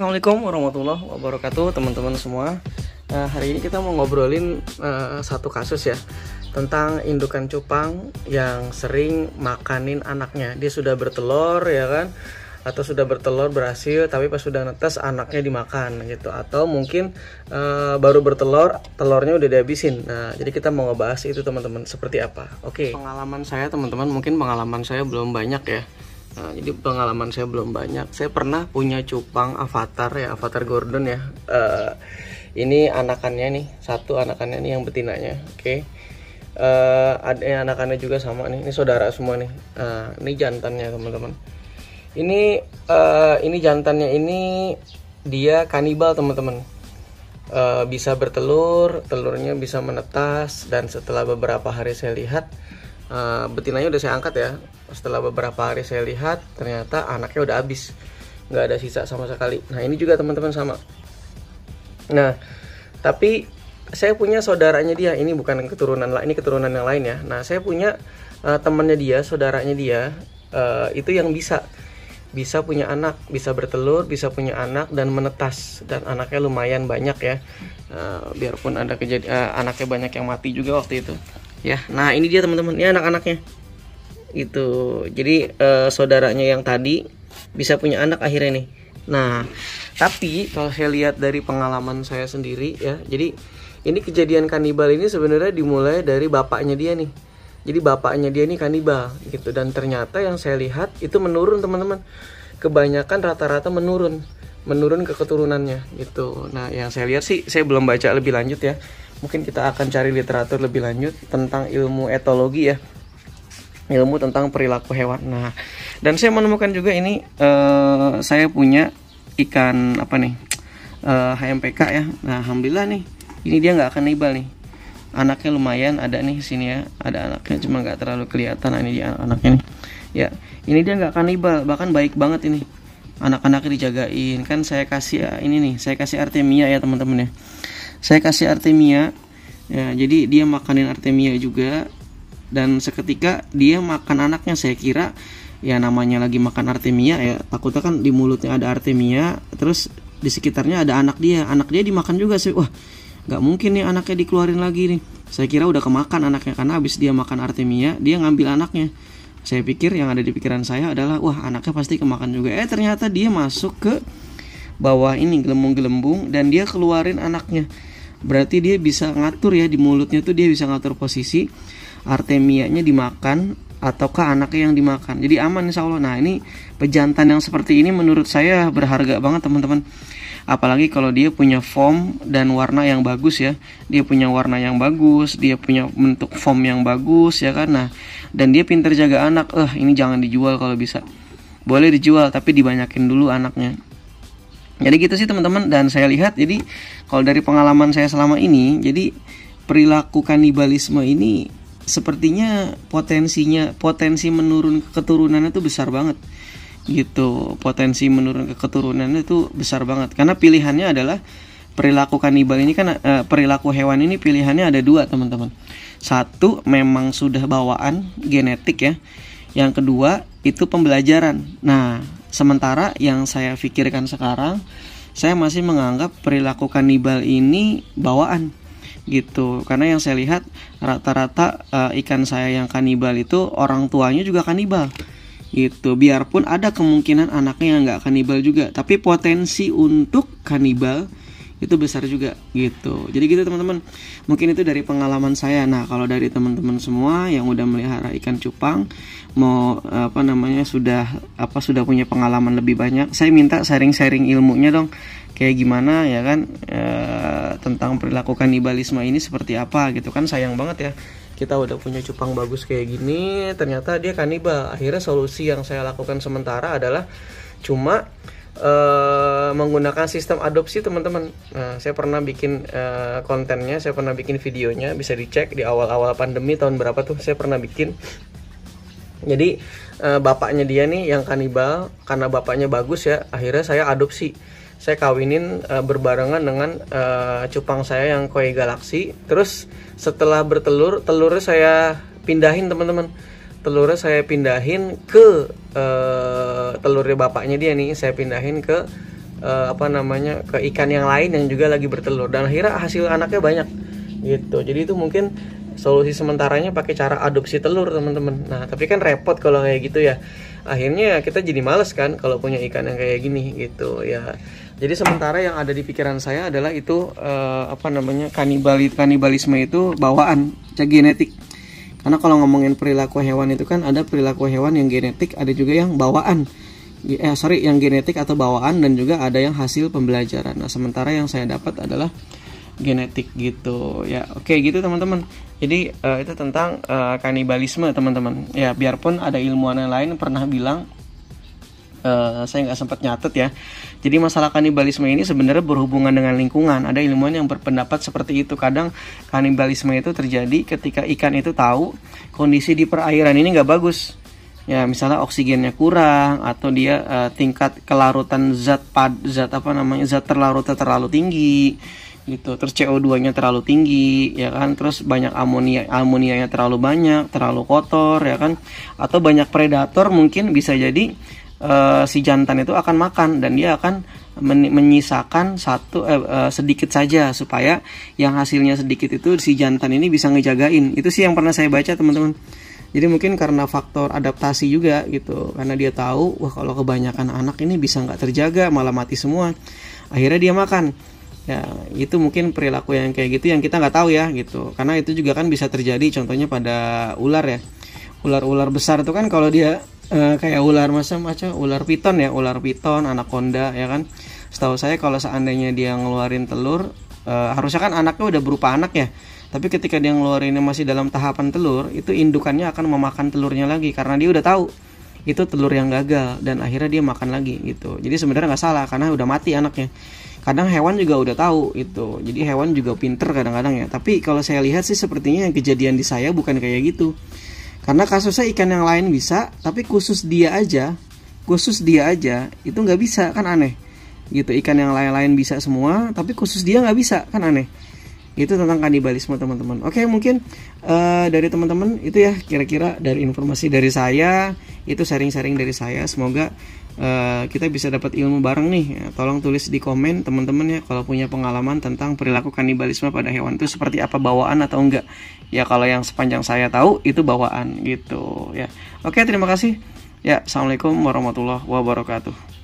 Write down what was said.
Assalamualaikum warahmatullahi wabarakatuh teman-teman semua nah, Hari ini kita mau ngobrolin uh, satu kasus ya Tentang indukan cupang yang sering makanin anaknya Dia sudah bertelur ya kan atau sudah bertelur berhasil tapi pas sudah netes anaknya dimakan gitu atau mungkin uh, baru bertelur telurnya udah dihabisin nah jadi kita mau ngebahas itu teman-teman seperti apa oke okay. pengalaman saya teman-teman mungkin pengalaman saya belum banyak ya Nah, jadi pengalaman saya belum banyak. Saya pernah punya cupang avatar ya, avatar Gordon ya. Uh, ini anakannya nih, satu anakannya nih yang betinanya. Oke. Okay. Uh, eh, ada anakannya juga sama nih. Ini saudara semua nih. Uh, ini jantannya, teman-teman. Ini uh, ini jantannya ini dia kanibal, teman-teman. Uh, bisa bertelur, telurnya bisa menetas dan setelah beberapa hari saya lihat uh, betinanya udah saya angkat ya setelah beberapa hari saya lihat ternyata anaknya udah habis nggak ada sisa sama sekali nah ini juga teman-teman sama nah tapi saya punya saudaranya dia ini bukan keturunan lah ini keturunan yang lain ya nah saya punya uh, temannya dia saudaranya dia uh, itu yang bisa bisa punya anak, bisa bertelur, bisa punya anak dan menetas dan anaknya lumayan banyak ya. Uh, biarpun ada kejadian uh, anaknya banyak yang mati juga waktu itu ya nah ini dia teman-teman ini anak-anaknya itu jadi eh, saudaranya yang tadi bisa punya anak akhirnya nih nah tapi kalau saya lihat dari pengalaman saya sendiri ya jadi ini kejadian kanibal ini sebenarnya dimulai dari bapaknya dia nih jadi bapaknya dia nih kanibal gitu dan ternyata yang saya lihat itu menurun teman-teman kebanyakan rata-rata menurun menurun ke keturunannya gitu nah yang saya lihat sih saya belum baca lebih lanjut ya mungkin kita akan cari literatur lebih lanjut tentang ilmu etologi ya ilmu tentang perilaku hewan nah dan saya menemukan juga ini uh, saya punya ikan apa nih uh, eh, HMPK ya nah alhamdulillah nih ini dia nggak akan nibal nih anaknya lumayan ada nih sini ya ada anaknya cuma nggak terlalu kelihatan nah, ini dia anaknya nih ya ini dia nggak akan kanibal bahkan baik banget ini anak anaknya dijagain kan saya kasih eh, ini nih saya kasih artemia ya teman-teman ya saya kasih artemia ya, jadi dia makanin artemia juga dan seketika dia makan anaknya saya kira ya namanya lagi makan artemia ya takutnya kan di mulutnya ada artemia terus di sekitarnya ada anak dia anak dia dimakan juga sih wah nggak mungkin nih anaknya dikeluarin lagi nih saya kira udah kemakan anaknya karena habis dia makan artemia dia ngambil anaknya saya pikir yang ada di pikiran saya adalah wah anaknya pasti kemakan juga eh ternyata dia masuk ke bawah ini gelembung-gelembung dan dia keluarin anaknya berarti dia bisa ngatur ya di mulutnya tuh dia bisa ngatur posisi artemianya dimakan ataukah anaknya yang dimakan jadi aman insya Allah nah ini pejantan yang seperti ini menurut saya berharga banget teman-teman apalagi kalau dia punya form dan warna yang bagus ya dia punya warna yang bagus dia punya bentuk form yang bagus ya kan nah dan dia pintar jaga anak eh ini jangan dijual kalau bisa boleh dijual tapi dibanyakin dulu anaknya jadi gitu sih teman-teman dan saya lihat jadi kalau dari pengalaman saya selama ini jadi perilaku kanibalisme ini sepertinya potensinya potensi menurun ke keturunannya itu besar banget gitu potensi menurun ke keturunannya itu besar banget karena pilihannya adalah perilaku kanibal ini kan e, perilaku hewan ini pilihannya ada dua teman-teman satu memang sudah bawaan genetik ya yang kedua itu pembelajaran nah Sementara yang saya pikirkan sekarang, saya masih menganggap perilaku kanibal ini bawaan gitu. Karena yang saya lihat rata-rata uh, ikan saya yang kanibal itu orang tuanya juga kanibal gitu. Biarpun ada kemungkinan anaknya yang nggak kanibal juga, tapi potensi untuk kanibal itu besar juga gitu jadi gitu teman-teman mungkin itu dari pengalaman saya nah kalau dari teman-teman semua yang udah melihara ikan cupang mau apa namanya sudah apa sudah punya pengalaman lebih banyak saya minta sharing-sharing ilmunya dong kayak gimana ya kan e, tentang perilaku kanibalisme ini seperti apa gitu kan sayang banget ya kita udah punya cupang bagus kayak gini ternyata dia kanibal akhirnya solusi yang saya lakukan sementara adalah cuma uh, menggunakan sistem adopsi teman-teman. Nah, saya pernah bikin uh, kontennya, saya pernah bikin videonya, bisa dicek di awal-awal pandemi tahun berapa tuh saya pernah bikin. Jadi uh, bapaknya dia nih yang kanibal, karena bapaknya bagus ya, akhirnya saya adopsi. Saya kawinin uh, berbarengan dengan uh, cupang saya yang koi galaksi. Terus setelah bertelur, telurnya saya pindahin teman-teman. Telurnya saya pindahin ke uh, telurnya bapaknya dia nih saya pindahin ke uh, apa namanya ke ikan yang lain yang juga lagi bertelur dan akhirnya hasil anaknya banyak gitu jadi itu mungkin solusi sementaranya pakai cara adopsi telur teman-teman nah tapi kan repot kalau kayak gitu ya akhirnya kita jadi males kan kalau punya ikan yang kayak gini gitu ya jadi sementara yang ada di pikiran saya adalah itu uh, apa namanya kanibali kanibalisme itu bawaan genetik karena kalau ngomongin perilaku hewan itu kan ada perilaku hewan yang genetik ada juga yang bawaan eh, sorry yang genetik atau bawaan dan juga ada yang hasil pembelajaran nah sementara yang saya dapat adalah genetik gitu ya oke gitu teman-teman jadi uh, itu tentang uh, kanibalisme teman-teman ya biarpun ada ilmuwan yang lain pernah bilang Eh, saya nggak sempat nyatet ya. Jadi masalah kanibalisme ini sebenarnya berhubungan dengan lingkungan. Ada ilmuwan yang berpendapat seperti itu. Kadang kanibalisme itu terjadi ketika ikan itu tahu kondisi di perairan ini nggak bagus. Ya misalnya oksigennya kurang atau dia uh, tingkat kelarutan zat pad zat apa namanya zat terlarutnya terlalu tinggi gitu terus CO2-nya terlalu tinggi ya kan terus banyak amonia amonianya terlalu banyak terlalu kotor ya kan atau banyak predator mungkin bisa jadi Eh, si jantan itu akan makan dan dia akan men menyisakan satu eh, eh, sedikit saja supaya yang hasilnya sedikit itu si jantan ini bisa ngejagain itu sih yang pernah saya baca teman-teman jadi mungkin karena faktor adaptasi juga gitu karena dia tahu wah kalau kebanyakan anak ini bisa nggak terjaga malah mati semua akhirnya dia makan ya itu mungkin perilaku yang kayak gitu yang kita nggak tahu ya gitu karena itu juga kan bisa terjadi contohnya pada ular ya ular-ular besar itu kan kalau dia uh, kayak ular macam aja, ular piton ya ular piton anak anaconda ya kan setahu saya kalau seandainya dia ngeluarin telur uh, harusnya kan anaknya udah berupa anak ya tapi ketika dia ngeluarinnya masih dalam tahapan telur itu indukannya akan memakan telurnya lagi karena dia udah tahu itu telur yang gagal dan akhirnya dia makan lagi gitu jadi sebenarnya nggak salah karena udah mati anaknya kadang hewan juga udah tahu itu jadi hewan juga pinter kadang-kadang ya tapi kalau saya lihat sih sepertinya yang kejadian di saya bukan kayak gitu karena kasusnya ikan yang lain bisa tapi khusus dia aja khusus dia aja itu nggak bisa kan aneh gitu ikan yang lain-lain bisa semua tapi khusus dia nggak bisa kan aneh itu tentang kanibalisme teman-teman oke mungkin uh, dari teman-teman itu ya kira-kira dari informasi dari saya itu sharing-sharing dari saya semoga uh, kita bisa dapat ilmu bareng nih ya, tolong tulis di komen teman-teman ya kalau punya pengalaman tentang perilaku kanibalisme pada hewan itu seperti apa bawaan atau enggak ya kalau yang sepanjang saya tahu itu bawaan gitu ya oke terima kasih ya assalamualaikum warahmatullahi wabarakatuh